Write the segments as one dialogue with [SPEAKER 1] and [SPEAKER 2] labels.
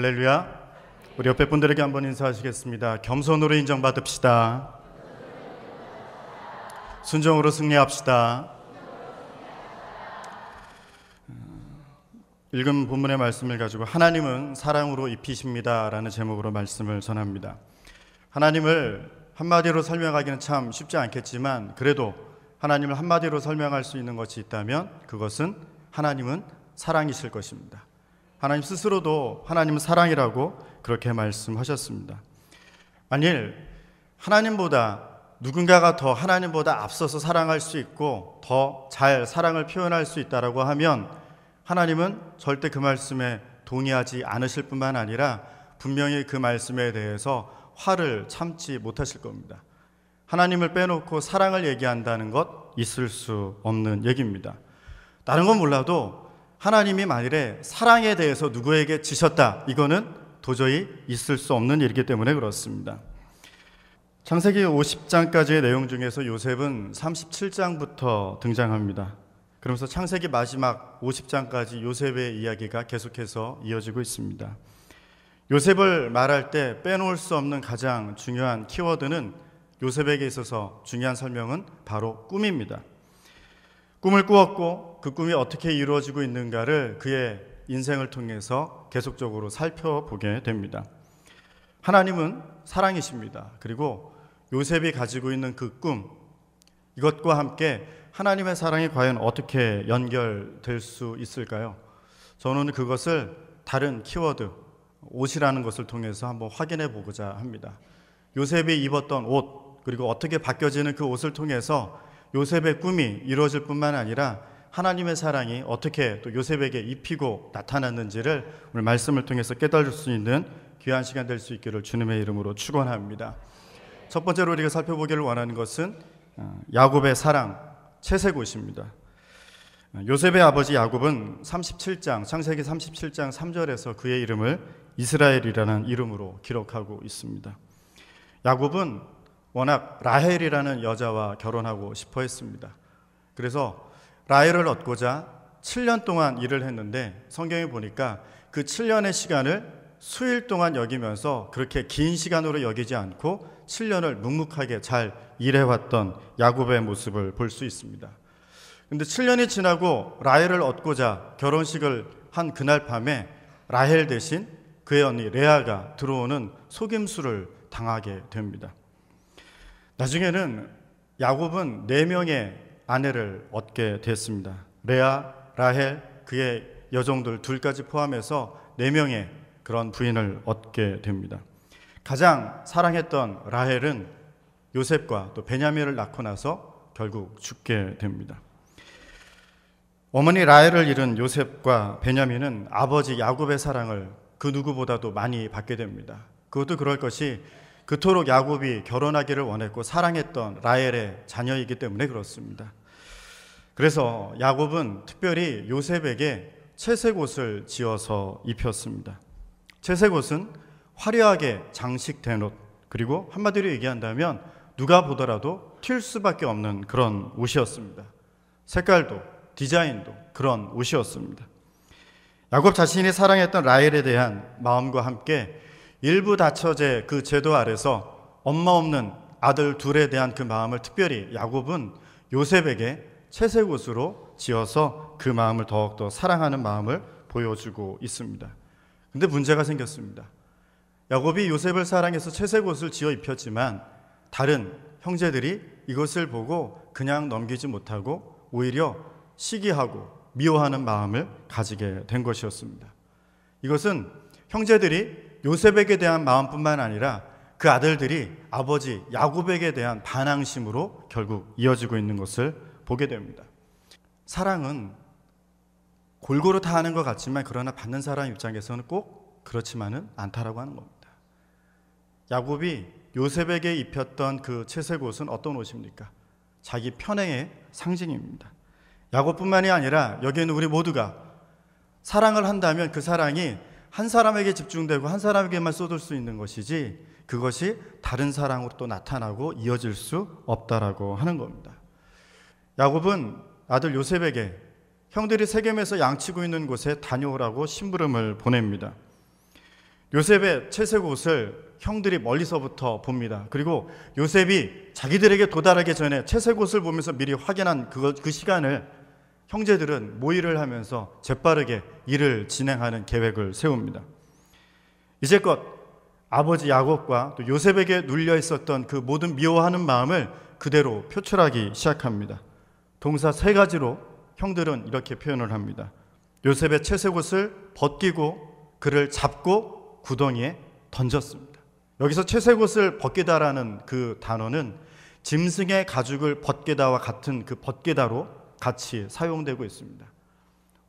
[SPEAKER 1] 할렐루야. 우리 옆에 분들에게 한번 인사하시겠습니다. 겸손으로 인정받읍시다. 순종으로 승리합시다. 읽은 본문의 말씀을 가지고 하나님은 사랑으로 입히십니다라는 제목으로 말씀을 전합니다. 하나님을 한마디로 설명하기는 참 쉽지 않겠지만 그래도 하나님을 한마디로 설명할 수 있는 것이 있다면 그것은 하나님은 사랑이실 것입니다. 하나님 스스로도 하나님은 사랑이라고 그렇게 말씀하셨습니다. 만일 하나님보다 누군가가 더 하나님보다 앞서서 사랑할 수 있고 더 잘 사랑을 표현할 수 있다라고 하면 하나님은 절대 그 말씀에 동의하지 않으실 뿐만 아니라 분명히 그 말씀에 대해서 화를 참지 못하실 겁니다. 하나님을 빼놓고 사랑을 얘기한다는 것 있을 수 없는 얘기입니다. 다른 건 몰라도 하나님이 만일에 사랑에 대해서 누구에게 지셨다. 이거는 도저히 있을 수 없는 일이기 때문에 그렇습니다. 창세기 50장까지의 내용 중에서 요셉은 37장부터 등장합니다. 그러면서 창세기 마지막 50장까지 요셉의 이야기가 계속해서 이어지고 있습니다. 요셉을 말할 때 빼놓을 수 없는 가장 중요한 키워드는 요셉에게 있어서 중요한 설명은 바로 꿈입니다. 꿈을 꾸었고 그 꿈이 어떻게 이루어지고 있는가를 그의 인생을 통해서 계속적으로 살펴보게 됩니다. 하나님은 사랑이십니다. 그리고 요셉이 가지고 있는 그 꿈, 이것과 함께 하나님의 사랑이 과연 어떻게 연결될 수 있을까요? 저는 그것을 다른 키워드, 옷이라는 것을 통해서 한번 확인해 보고자 합니다. 요셉이 입었던 옷, 그리고 어떻게 바뀌어지는 그 옷을 통해서 요셉의 꿈이 이루어질 뿐만 아니라 하나님의 사랑이 어떻게 또 요셉에게 입히고 나타났는지를 오늘 말씀을 통해서 깨달을 수 있는 귀한 시간 될 수 있기를 주님의 이름으로 축원합니다. 첫 번째로 우리가 살펴보기를 원하는 것은 어, 야곱의 사랑 채색옷입니다. 어, 요셉의 아버지 야곱은 37장 창세기 37장 3절에서 그의 이름을 이스라엘이라는 이름으로 기록하고 있습니다. 야곱은 워낙 라헬이라는 여자와 결혼하고 싶어 했습니다. 그래서 라이를 얻고자 7년 동안 일을 했는데 성경에 보니까 그 7년의 시간을 수일 동안 여기면서 그렇게 긴 시간으로 여기지 않고 7년을 묵묵하게 잘 일해왔던 야곱의 모습을 볼 수 있습니다. 근데 7년이 지나고 라헬을 얻고자 결혼식을 한 그날 밤에 라헬 대신 그의 언니 레아가 들어오는 속임수를 당하게 됩니다. 나중에는 야곱은 4 명의 아내를 얻게 됐습니다. 레아, 라헬, 그의 여종들 둘까지 포함해서 네 명의 그런 부인을 얻게 됩니다. 가장 사랑했던 라헬은 요셉과 또 베냐민을 낳고 나서 결국 죽게 됩니다. 어머니 라헬을 잃은 요셉과 베냐민은 아버지 야곱의 사랑을 그 누구보다도 많이 받게 됩니다. 그것도 그럴 것이 그토록 야곱이 결혼하기를 원했고 사랑했던 라헬의 자녀이기 때문에 그렇습니다. 그래서 야곱은 특별히 요셉에게 채색 옷을 지어서 입혔습니다. 채색 옷은 화려하게 장식된 옷, 그리고 한마디로 얘기한다면 누가 보더라도 튈 수밖에 없는 그런 옷이었습니다. 색깔도 디자인도 그런 옷이었습니다. 야곱 자신이 사랑했던 라헬에 대한 마음과 함께 일부 다처제 그 제도 아래서 엄마 없는 아들 둘에 대한 그 마음을 특별히 야곱은 요셉에게 채색 옷으로 지어서 그 마음을 더욱더 사랑하는 마음을 보여주고 있습니다. 근데 문제가 생겼습니다. 야곱이 요셉을 사랑해서 채색 옷을 지어 입혔지만 다른 형제들이 이것을 보고 그냥 넘기지 못하고 오히려 시기하고 미워하는 마음을 가지게 된 것이었습니다. 이것은 형제들이 요셉에게 대한 마음뿐만 아니라 그 아들들이 아버지 야곱에게 대한 반항심으로 결국 이어지고 있는 것을 보게 됩니다. 사랑은 골고루 다 하는 것 같지만 그러나 받는 사람 입장에서는 꼭 그렇지만은 않다라고 하는 겁니다. 야곱이 요셉에게 입혔던 그 채색 옷은 어떤 옷입니까? 자기 편애의 상징입니다. 야곱뿐만이 아니라 여기에는 우리 모두가 사랑을 한다면 그 사랑이 한 사람에게 집중되고 한 사람에게만 쏟을 수 있는 것이지 그것이 다른 사랑으로 또 나타나고 이어질 수 없다라고 하는 겁니다. 야곱은 아들 요셉에게 형들이 세겜에서 양치고 있는 곳에 다녀오라고 심부름을 보냅니다. 요셉의 채색 옷을 형들이 멀리서부터 봅니다. 그리고 요셉이 자기들에게 도달하기 전에 채색 옷을 보면서 미리 확인한 그, 그 시간을 형제들은 모의를 하면서 재빠르게 일을 진행하는 계획을 세웁니다. 이제껏 아버지 야곱과 또 요셉에게 눌려 있었던 그 모든 미워하는 마음을 그대로 표출하기 시작합니다. 동사 세 가지로 형들은 이렇게 표현을 합니다. 요셉의 채색옷을 벗기고 그를 잡고 구덩이에 던졌습니다. 여기서 채색옷을 벗기다라는 그 단어는 짐승의 가죽을 벗기다와 같은 그 벗기다로 같이 사용되고 있습니다.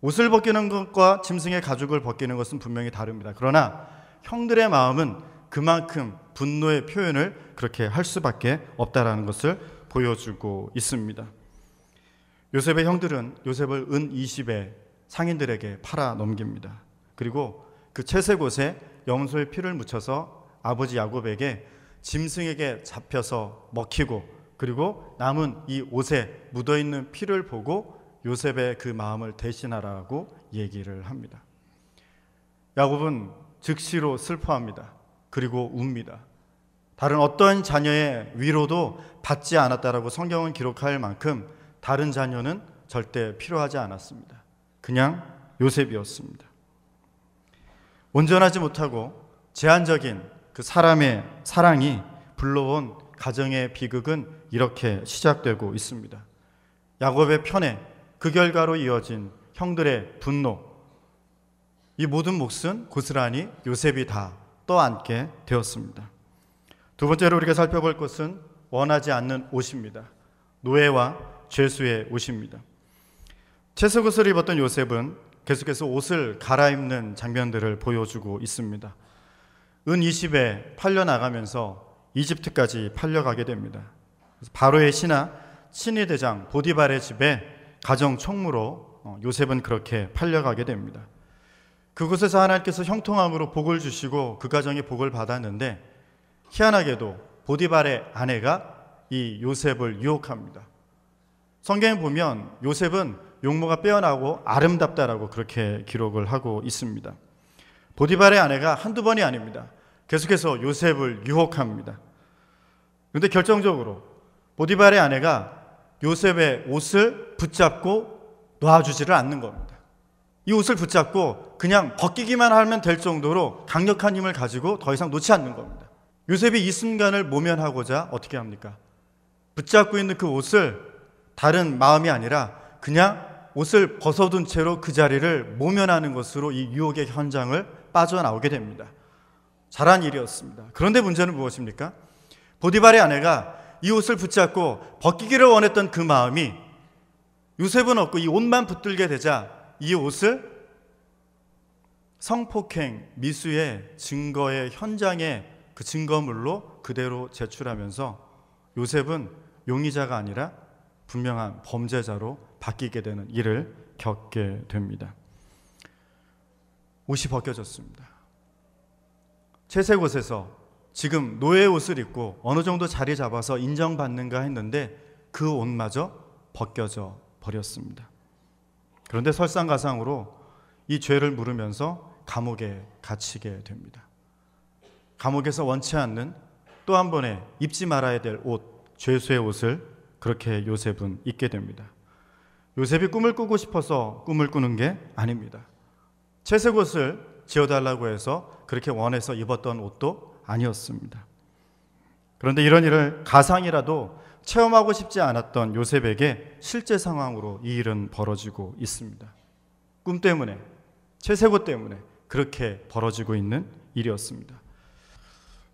[SPEAKER 1] 옷을 벗기는 것과 짐승의 가죽을 벗기는 것은 분명히 다릅니다. 그러나 형들의 마음은 그만큼 분노의 표현을 그렇게 할 수밖에 없다라는 것을 보여주고 있습니다. 요셉의 형들은 요셉을 은 20에 상인들에게 팔아 넘깁니다. 그리고 그 채색 옷에 염소의 피를 묻혀서 아버지 야곱에게 짐승에게 잡혀서 먹히고 그리고 남은 이 옷에 묻어 있는 피를 보고 요셉의 그 마음을 대신하라고 얘기를 합니다. 야곱은 즉시로 슬퍼합니다. 그리고 웁니다. 다른 어떤 자녀의 위로도 받지 않았다라고 성경은 기록할 만큼 다른 자녀는 절대 필요하지 않았습니다. 그냥 요셉이었습니다. 온전하지 못하고 제한적인 그 사람의 사랑이 불러온 가정의 비극은 이렇게 시작되고 있습니다. 야곱의 편에 그 결과로 이어진 형들의 분노, 이 모든 몫은 고스란히 요셉이 다 떠안게 되었습니다. 두 번째로 우리가 살펴볼 것은 원하지 않는 옷입니다. 노예와 죄수의 옷입니다. 채색옷을 입었던 요셉은 계속해서 옷을 갈아입는 장면들을 보여주고 있습니다. 은 20에 팔려나가면서 이집트까지 팔려가게 됩니다. 바로의 신하 친위대장 보디발의 집에 가정총무로 어, 요셉은 그렇게 팔려가게 됩니다. 그곳에서 하나님께서 형통함으로 복을 주시고 그 가정에 복을 받았는데 희한하게도 보디발의 아내가 이 요셉을 유혹합니다. 성경에 보면 요셉은 용모가 빼어나고 아름답다라고 그렇게 기록을 하고 있습니다. 보디발의 아내가 한두 번이 아닙니다. 계속해서 요셉을 유혹합니다. 그런데 결정적으로 보디발의 아내가 요셉의 옷을 붙잡고 놓주지를 않는 겁니다. 이 옷을 붙잡고 그냥 벗기기만 하면 될 정도로 강력한 힘을 가지고 더 이상 놓지 않는 겁니다. 요셉이 이 순간을 모면하고자 어떻게 합니까? 붙잡고 있는 그 옷을 다른 마음이 아니라 그냥 옷을 벗어둔 채로 그 자리를 모면하는 것으로 이 유혹의 현장을 빠져나오게 됩니다. 잘한 일이었습니다. 그런데 문제는 무엇입니까? 보디발의 아내가 이 옷을 붙잡고 벗기기를 원했던 그 마음이 요셉은 없고 이 옷만 붙들게 되자 이 옷을 성폭행, 미수의 증거의 현장의 그 증거물로 그대로 제출하면서 요셉은 용의자가 아니라 분명한 범죄자로 바뀌게 되는 일을 겪게 됩니다. 옷이 벗겨졌습니다. 채색 옷에서 지금 노예 옷을 입고 어느 정도 자리 잡아서 인정받는가 했는데 그 옷마저 벗겨져 버렸습니다. 그런데 설상가상으로 이 죄를 물으면서 감옥에 갇히게 됩니다. 감옥에서 원치 않는 또 한 번에 입지 말아야 될 옷, 죄수의 옷을 그렇게 요셉은 있게 됩니다. 요셉이 꿈을 꾸고 싶어서 꿈을 꾸는 게 아닙니다. 채색 옷을 지어달라고 해서 그렇게 원해서 입었던 옷도 아니었습니다. 그런데 이런 일을 가상이라도 체험하고 싶지 않았던 요셉에게 실제 상황으로 이 일은 벌어지고 있습니다. 꿈 때문에, 채색옷 때문에 그렇게 벌어지고 있는 일이었습니다.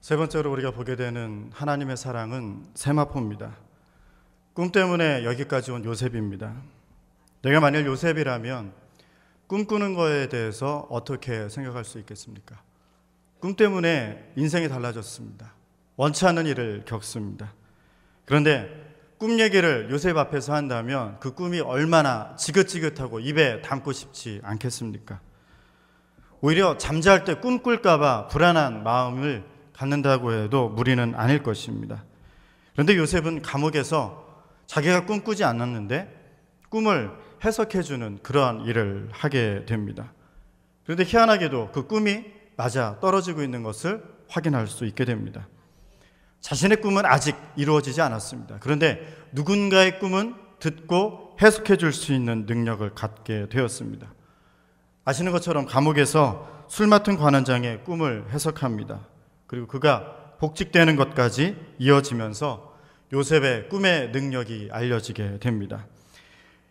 [SPEAKER 1] 세 번째로 우리가 보게 되는 하나님의 사랑은 세마포입니다. 꿈 때문에 여기까지 온 요셉입니다. 내가 만약 요셉이라면 꿈꾸는 거에 대해서 어떻게 생각할 수 있겠습니까? 꿈 때문에 인생이 달라졌습니다. 원치 않는 일을 겪습니다. 그런데 꿈 얘기를 요셉 앞에서 한다면 그 꿈이 얼마나 지긋지긋하고 입에 담고 싶지 않겠습니까? 오히려 잠잘 때 꿈꿀까봐 불안한 마음을 갖는다고 해도 무리는 아닐 것입니다. 그런데 요셉은 감옥에서 자기가 꿈꾸지 않았는데 꿈을 해석해주는 그러한 일을 하게 됩니다. 그런데 희한하게도 그 꿈이 맞아 떨어지고 있는 것을 확인할 수 있게 됩니다. 자신의 꿈은 아직 이루어지지 않았습니다. 그런데 누군가의 꿈은 듣고 해석해 줄 수 있는 능력을 갖게 되었습니다. 아시는 것처럼 감옥에서 술 맡은 관원장의 꿈을 해석합니다. 그리고 그가 복직되는 것까지 이어지면서 요셉의 꿈의 능력이 알려지게 됩니다.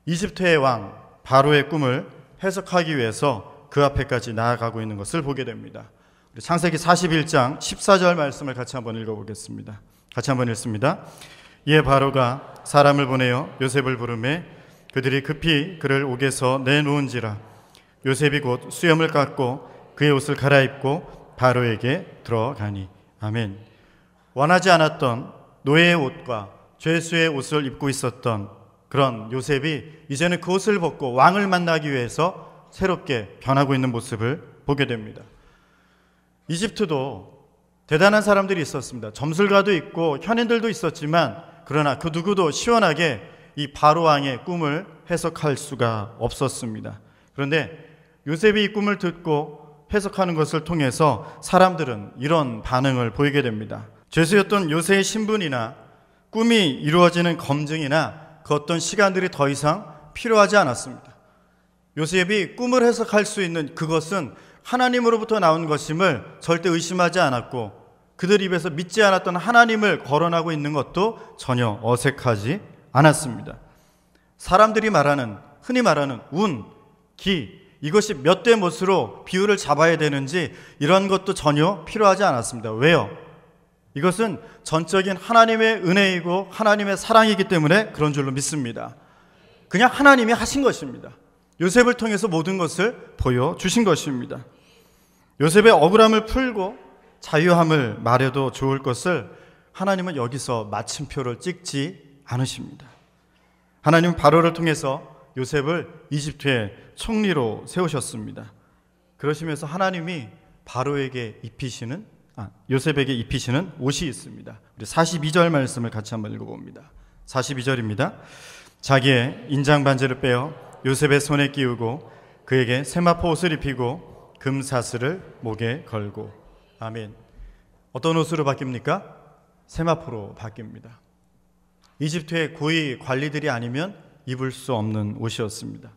[SPEAKER 1] 이집트의 왕 바로의 꿈을 해석하기 위해서 그 앞에까지 나아가고 있는 것을 보게 됩니다. 창세기 41장 14절 말씀을 같이 한번 읽어보겠습니다. 같이 한번 읽습니다. 이에 바로가 사람을 보내어 요셉을 부르매 그들이 급히 그를 옥에서 내놓은지라 요셉이 곧 수염을 깎고 그의 옷을 갈아입고 바로에게 들어가니 아멘. 원하지 않았던 노예의 옷과 죄수의 옷을 입고 있었던 그런 요셉이 이제는 그 옷을 벗고 왕을 만나기 위해서 새롭게 변하고 있는 모습을 보게 됩니다. 이집트도 대단한 사람들이 있었습니다. 점술가도 있고 현인들도 있었지만 그러나 그 누구도 시원하게 이 바로 왕의 꿈을 해석할 수가 없었습니다. 그런데 요셉이 이 꿈을 듣고 해석하는 것을 통해서 사람들은 이런 반응을 보이게 됩니다. 죄수였던 요새의 신분이나 꿈이 이루어지는 검증이나 그 어떤 시간들이 더 이상 필요하지 않았습니다. 요셉이 꿈을 해석할 수 있는 그것은 하나님으로부터 나온 것임을 절대 의심하지 않았고 그들 입에서 믿지 않았던 하나님을 거론하고 있는 것도 전혀 어색하지 않았습니다. 사람들이 말하는 흔히 말하는 운, 기 이것이 몇대 못으로 비율을 잡아야 되는지 이런 것도 전혀 필요하지 않았습니다. 왜요? 이것은 전적인 하나님의 은혜이고 하나님의 사랑이기 때문에 그런 줄로 믿습니다. 그냥 하나님이 하신 것입니다. 요셉을 통해서 모든 것을 보여주신 것입니다. 요셉의 억울함을 풀고 자유함을 말해도 좋을 것을 하나님은 여기서 마침표를 찍지 않으십니다. 하나님은 바로를 통해서 요셉을 이집트의 총리로 세우셨습니다. 그러시면서 하나님이 바로에게 입히시는 아, 요셉에게 입히시는 옷이 있습니다. 우리 42절 말씀을 같이 한번 읽어봅니다. 42절입니다. 자기의 인장 반지를 빼어 요셉의 손에 끼우고 그에게 세마포 옷을 입히고 금 사슬을 목에 걸고 아멘. 어떤 옷으로 바뀝니까? 세마포로 바뀝니다. 이집트의 고위 관리들이 아니면 입을 수 없는 옷이었습니다.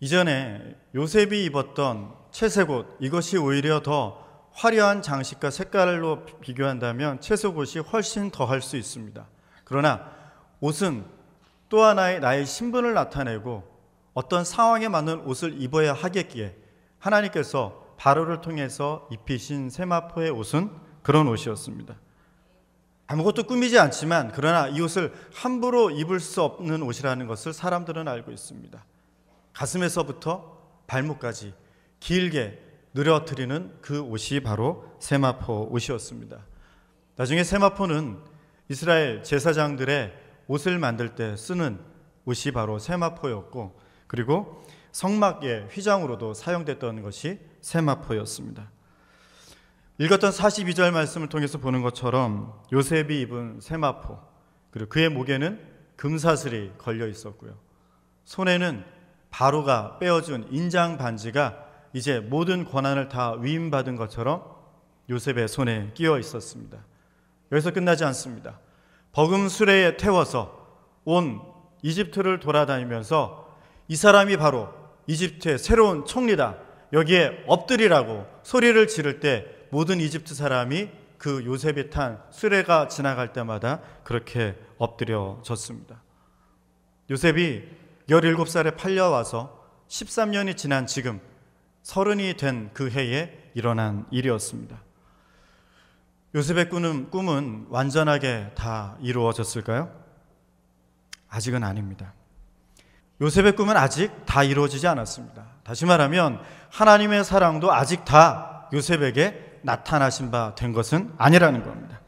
[SPEAKER 1] 이전에 요셉이 입었던 채색옷 이것이 오히려 더 화려한 장식과 색깔로 비교한다면 채소옷이 훨씬 더 할 수 있습니다. 그러나 옷은 또 하나의 나의 신분을 나타내고 어떤 상황에 맞는 옷을 입어야 하겠기에 하나님께서 바로를 통해서 입히신 세마포의 옷은 그런 옷이었습니다. 아무것도 꾸미지 않지만 그러나 이 옷을 함부로 입을 수 없는 옷이라는 것을 사람들은 알고 있습니다. 가슴에서부터 발목까지 길게 느려뜨리는그 옷이 바로 세마포 옷이었습니다. 나중에 세마포는 이스라엘 제사장들의 옷을 만들 때 쓰는 옷이 바로 세마포였고 그리고 성막의 휘장으로도 사용됐던 것이 세마포였습니다. 읽었던 42절 말씀을 통해서 보는 것처럼 요셉이 입은 세마포 그리고 그의 목에는 금사슬이 걸려 있었고요. 손에는 바로가 빼어준 인장 반지가 이제 모든 권한을 다 위임받은 것처럼 요셉의 손에 끼어 있었습니다. 여기서 끝나지 않습니다. 버금수레에 태워서 온 이집트를 돌아다니면서 이 사람이 바로 이집트의 새로운 총리다. 여기에 엎드리라고 소리를 지를 때 모든 이집트 사람이 그 요셉이 탄 수레가 지나갈 때마다 그렇게 엎드려졌습니다. 요셉이 17살에 팔려와서 13년이 지난 지금 서른이 된 그 해에 일어난 일이었습니다. 요셉의 꿈은, 꿈은 완전하게 다 이루어졌을까요? 아직은 아닙니다. 요셉의 꿈은 아직 다 이루어지지 않았습니다. 다시 말하면 하나님의 사랑도 아직 다 요셉에게 나타나신 바 된 것은 아니라는 겁니다.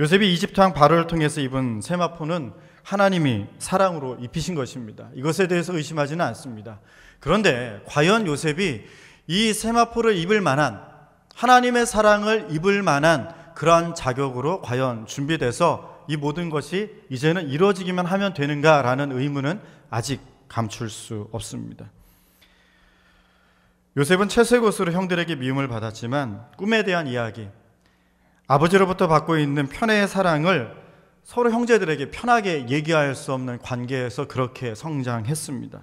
[SPEAKER 1] 요셉이 이집트 왕 바로를 통해서 입은 세마포는 하나님이 사랑으로 입히신 것입니다. 이것에 대해서 의심하지는 않습니다. 그런데 과연 요셉이 이 세마포를 입을 만한 하나님의 사랑을 입을 만한 그러한 자격으로 과연 준비돼서 이 모든 것이 이제는 이루어지기만 하면 되는가라는 의문은 아직 감출 수 없습니다. 요셉은 채색옷으로 형들에게 미움을 받았지만 꿈에 대한 이야기, 아버지로부터 받고 있는 편애의 사랑을 서로 형제들에게 편하게 얘기할 수 없는 관계에서 그렇게 성장했습니다.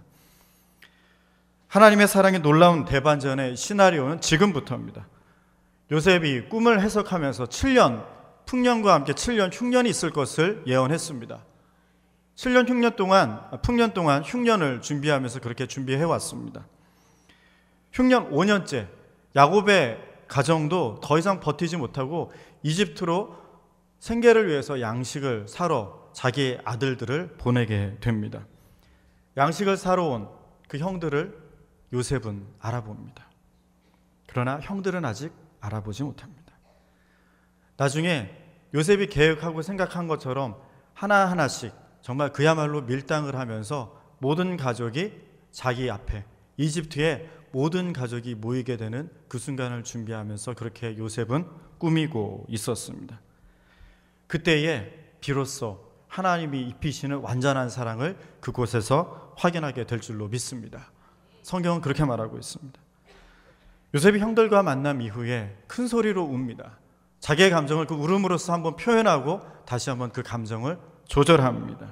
[SPEAKER 1] 하나님의 사랑이 놀라운 대반전의 시나리오는 지금부터입니다. 요셉이 꿈을 해석하면서 7년, 풍년과 함께 7년 흉년이 있을 것을 예언했습니다. 7년 흉년 동안, 풍년 동안 흉년을 준비하면서 그렇게 준비해 왔습니다. 흉년 5년째, 야곱의 가정도 더 이상 버티지 못하고 이집트로 생계를 위해서 양식을 사러 자기 아들들을 보내게 됩니다. 양식을 사러 온 그 형들을 요셉은 알아봅니다. 그러나 형들은 아직 알아보지 못합니다. 나중에 요셉이 계획하고 생각한 것처럼 하나하나씩 정말 그야말로 밀당을 하면서 모든 가족이 자기 앞에 이집트에 모든 가족이 모이게 되는 그 순간을 준비하면서 그렇게 요셉은 꾸미고 있었습니다. 그때에 비로소 하나님이 입히시는 완전한 사랑을 그곳에서 확인하게 될 줄로 믿습니다. 성경은 그렇게 말하고 있습니다. 요셉이 형들과 만남 이후에 큰 소리로 웁니다. 자기의 감정을 그 울음으로써 한번 표현하고 다시 한번 그 감정을 조절합니다.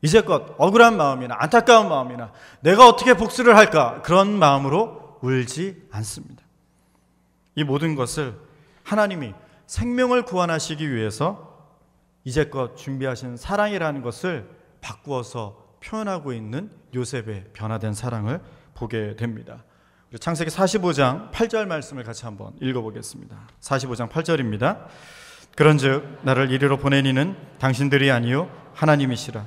[SPEAKER 1] 이제껏 억울한 마음이나 안타까운 마음이나 내가 어떻게 복수를 할까 그런 마음으로 울지 않습니다. 이 모든 것을 하나님이 생명을 구원하시기 위해서 이제껏 준비하신 사랑이라는 것을 바꾸어서 표현하고 있는 요셉의 변화된 사랑을 보게 됩니다. 창세기 45장 8절 말씀을 같이 한번 읽어보겠습니다. 45장 8절입니다. 그런즉 나를 이리로 보내니는 당신들이 아니요 하나님이시라.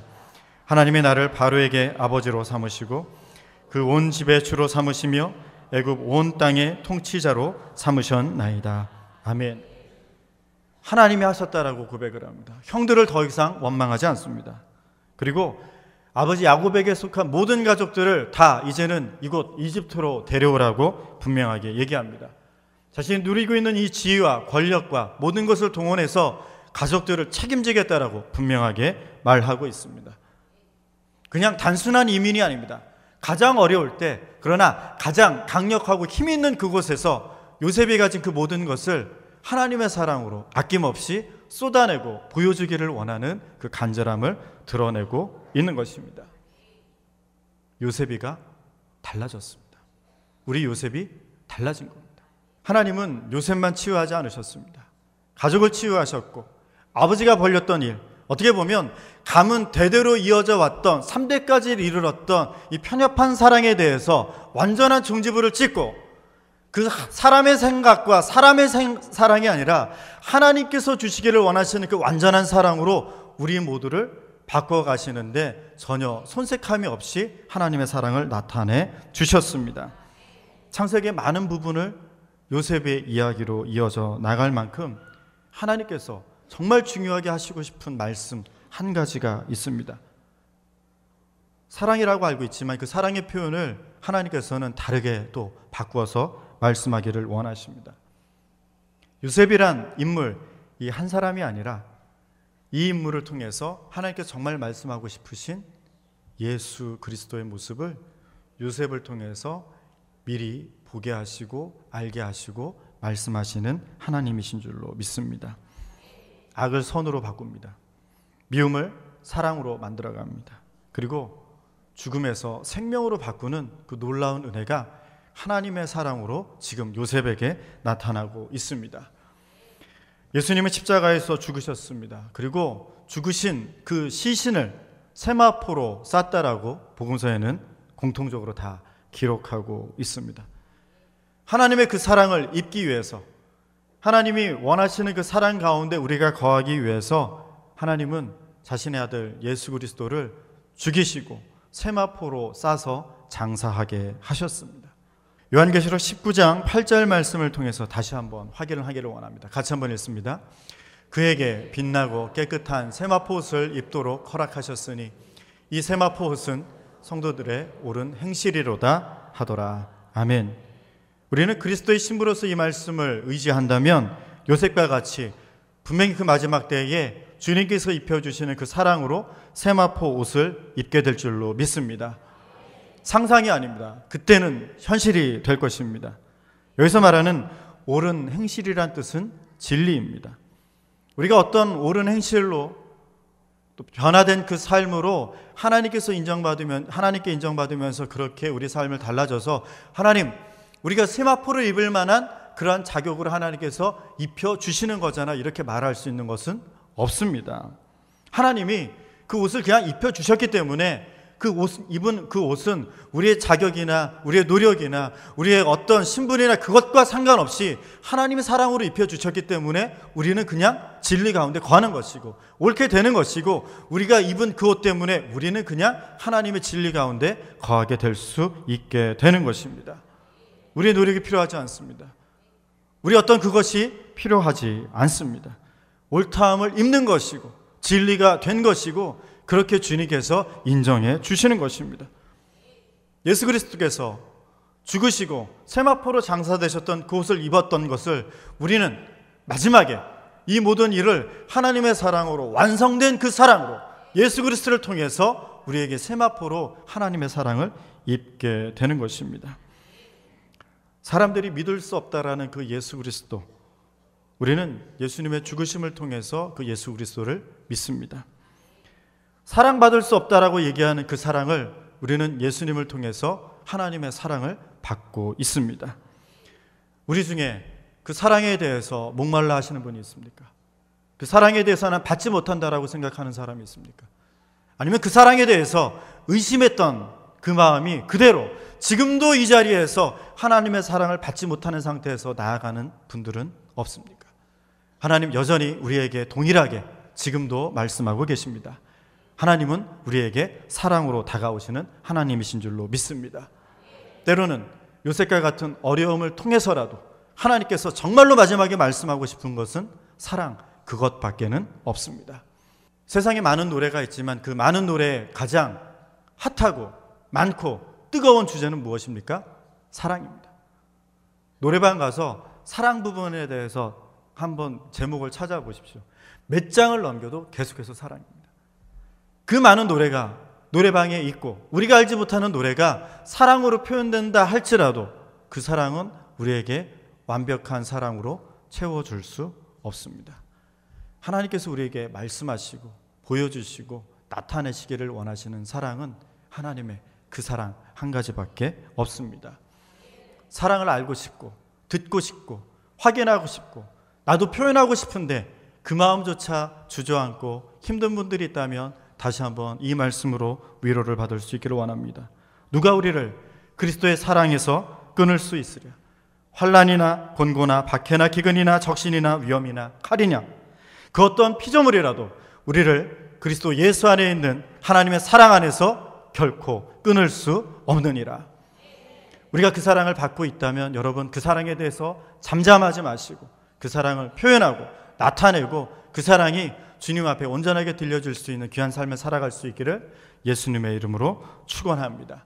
[SPEAKER 1] 하나님이 나를 바로에게 아버지로 삼으시고 그 온 집의 주로 삼으시며 애굽 온 땅의 통치자로 삼으셨나이다. 아멘. 하나님이 하셨다라고 고백을 합니다. 형들을 더 이상 원망하지 않습니다. 그리고 아버지 야곱에게 속한 모든 가족들을 다 이제는 이곳 이집트로 데려오라고 분명하게 얘기합니다. 자신이 누리고 있는 이 지위와 권력과 모든 것을 동원해서 가족들을 책임지겠다라고 분명하게 말하고 있습니다. 그냥 단순한 이민이 아닙니다. 가장 어려울 때, 그러나 가장 강력하고 힘 있는 그곳에서 요셉이 가진 그 모든 것을 하나님의 사랑으로 아낌없이 쏟아내고 보여주기를 원하는 그 간절함을 드러내고 있는 것입니다. 요셉이가 달라졌습니다. 우리 요셉이 달라진 겁니다. 하나님은 요셉만 치유하지 않으셨습니다. 가족을 치유하셨고 아버지가 벌렸던 일, 어떻게 보면 감은 대대로 이어져 왔던 3대까지 이르렀던 이 편협한 사랑에 대해서 완전한 종지부를 찍고 그 사람의 생각과 사람의 생, 사랑이 아니라 하나님께서 주시기를 원하시는 그 완전한 사랑으로 우리 모두를 바꿔 가시는데 전혀 손색함이 없이 하나님의 사랑을 나타내 주셨습니다. 창세기의 많은 부분을 요셉의 이야기로 이어져 나갈 만큼 하나님께서 정말 중요하게 하시고 싶은 말씀 한 가지가 있습니다. 사랑이라고 알고 있지만 그 사랑의 표현을 하나님께서는 다르게 또 바꾸어서 말씀하기를 원하십니다. 요셉이란 인물 이 한 사람이 아니라 이 인물을 통해서 하나님께 정말 말씀하고 싶으신 예수 그리스도의 모습을 요셉을 통해서 미리 보게 하시고 알게 하시고 말씀하시는 하나님이신 줄로 믿습니다. 악을 선으로 바꿉니다. 미움을 사랑으로 만들어 갑니다. 그리고 죽음에서 생명으로 바꾸는 그 놀라운 은혜가 하나님의 사랑으로 지금 요셉에게 나타나고 있습니다. 예수님은 십자가에서 죽으셨습니다. 그리고 죽으신 그 시신을 세마포로 쌌다라고 복음서에는 공통적으로 다 기록하고 있습니다. 하나님의 그 사랑을 입기 위해서 하나님이 원하시는 그 사랑 가운데 우리가 거하기 위해서 하나님은 자신의 아들 예수 그리스도를 죽이시고 세마포로 싸서 장사하게 하셨습니다. 요한계시록 19장 8절 말씀을 통해서 다시 한번 확인을 하기를 원합니다. 같이 한번 읽습니다. 그에게 빛나고 깨끗한 세마포 옷을 입도록 허락하셨으니 이 세마포 옷은 성도들의 옳은 행실이로다 하더라. 아멘. 우리는 그리스도의 신부로서 이 말씀을 의지한다면 요셉과 같이 분명히 그 마지막 때에 주님께서 입혀주시는 그 사랑으로 세마포 옷을 입게 될 줄로 믿습니다. 상상이 아닙니다. 그때는 현실이 될 것입니다. 여기서 말하는 옳은 행실이란 뜻은 진리입니다. 우리가 어떤 옳은 행실로 또 변화된 그 삶으로 하나님께서 인정받으면 하나님께 인정받으면서 그렇게 우리 삶을 달라져서 하나님 우리가 세마포를 입을 만한 그러한 자격을 하나님께서 입혀 주시는 거잖아 이렇게 말할 수 있는 것은 없습니다. 하나님이 그 옷을 그냥 입혀 주셨기 때문에 그 옷, 입은 그 옷은 우리의 자격이나 우리의 노력이나 우리의 어떤 신분이나 그것과 상관없이 하나님의 사랑으로 입혀주셨기 때문에 우리는 그냥 진리 가운데 거하는 것이고 옳게 되는 것이고 우리가 입은 그 옷 때문에 우리는 그냥 하나님의 진리 가운데 거하게 될 수 있게 되는 것입니다. 우리의 노력이 필요하지 않습니다. 우리 어떤 그것이 필요하지 않습니다. 옳다함을 입는 것이고 진리가 된 것이고 그렇게 주님께서 인정해 주시는 것입니다. 예수 그리스도께서 죽으시고 세마포로 장사되셨던 그옷을 입었던 것을 우리는 마지막에 이 모든 일을 하나님의 사랑으로 완성된 그 사랑으로 예수 그리스도를 통해서 우리에게 세마포로 하나님의 사랑을 입게 되는 것입니다. 사람들이 믿을 수 없다라는 그 예수 그리스도 우리는 예수님의 죽으심을 통해서 그 예수 그리스도를 믿습니다. 사랑받을 수 없다라고 얘기하는 그 사랑을 우리는 예수님을 통해서 하나님의 사랑을 받고 있습니다. 우리 중에 그 사랑에 대해서 목말라 하시는 분이 있습니까? 그 사랑에 대해서는 받지 못한다라고 생각하는 사람이 있습니까? 아니면 그 사랑에 대해서 의심했던 그 마음이 그대로 지금도 이 자리에서 하나님의 사랑을 받지 못하는 상태에서 나아가는 분들은 없습니까? 하나님 여전히 우리에게 동일하게 지금도 말씀하고 계십니다. 하나님은 우리에게 사랑으로 다가오시는 하나님이신 줄로 믿습니다. 때로는 요셉과 같은 어려움을 통해서라도 하나님께서 정말로 마지막에 말씀하고 싶은 것은 사랑 그것밖에는 없습니다. 세상에 많은 노래가 있지만 그 많은 노래에 가장 핫하고 많고 뜨거운 주제는 무엇입니까? 사랑입니다. 노래방 가서 사랑 부분에 대해서 한번 제목을 찾아보십시오. 몇 장을 넘겨도 계속해서 사랑입니다. 그 많은 노래가 노래방에 있고 우리가 알지 못하는 노래가 사랑으로 표현된다 할지라도 그 사랑은 우리에게 완벽한 사랑으로 채워줄 수 없습니다. 하나님께서 우리에게 말씀하시고 보여주시고 나타내시기를 원하시는 사랑은 하나님의 그 사랑 한 가지밖에 없습니다. 사랑을 알고 싶고 듣고 싶고 확인하고 싶고 나도 표현하고 싶은데 그 마음조차 주저앉고 힘든 분들이 있다면 다시 한번 이 말씀으로 위로를 받을 수 있기를 원합니다. 누가 우리를 그리스도의 사랑에서 끊을 수 있으랴? 환란이나 권고나 박해나 기근이나 적신이나 위험이나 칼이냐 그 어떤 피조물이라도 우리를 그리스도 예수 안에 있는 하나님의 사랑 안에서 결코 끊을 수 없느니라. 우리가 그 사랑을 받고 있다면 여러분 그 사랑에 대해서 잠잠하지 마시고 그 사랑을 표현하고 나타내고 그 사랑이 주님 앞에 온전하게 들려줄 수 있는 귀한 삶을 살아갈 수 있기를 예수님의 이름으로 축원합니다.